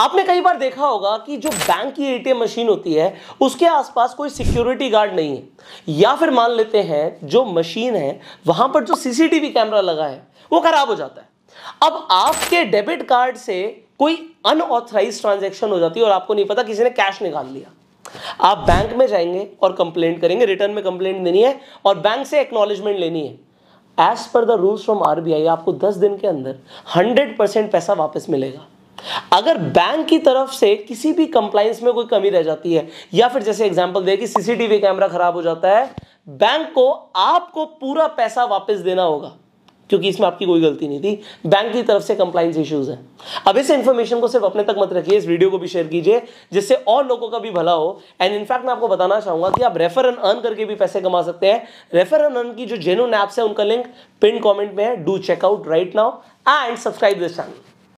आपने कई बार देखा होगा कि जो बैंक की एटीएम मशीन होती है उसके आसपास कोई सिक्योरिटी गार्ड नहीं है या फिर मान लेते हैं जो मशीन है वहां पर जो सीसीटीवी कैमरा लगा है वो खराब हो जाता है अब आपके डेबिट कार्ड से कोई अनऑथराइज ट्रांजेक्शन हो जाती है और आपको नहीं पता किसी ने कैश निकाल लिया आप बैंक में जाएंगे और कंप्लेंट करेंगे रिटर्न में कंप्लेंट देनी है और बैंक से एक्नोलेजमेंट लेनी है as per the rules from RBI आपको 10 दिन के अंदर 100 परसेंट पैसा वापस मिलेगा अगर बैंक की तरफ से किसी भी कंप्लाइंस में कोई कमी रह जाती है या फिर जैसे एग्जांपल दे कि सीसीटीवी कैमरा खराब हो जाता है बैंक को आपको पूरा पैसा वापस देना होगा क्योंकि इसमें आपकी कोई गलती नहीं थी बैंक की तरफ से कंप्लाइंस इश्यूज है अब इस इंफॉर्मेशन को सिर्फ अपने तक मत रखिए इस वीडियो को भी शेयर कीजिए जिससे और लोगों का भी भला हो एंड इनफैक्ट मैं आपको बताना चाहूंगा कि आप रेफर एंड अर्न करके भी पैसे कमा सकते हैं रेफर एंड अर्न की जो जेनुन ऐप्स है उनका लिंक पिन कॉमेंट में है do check out right now and subscribe this channel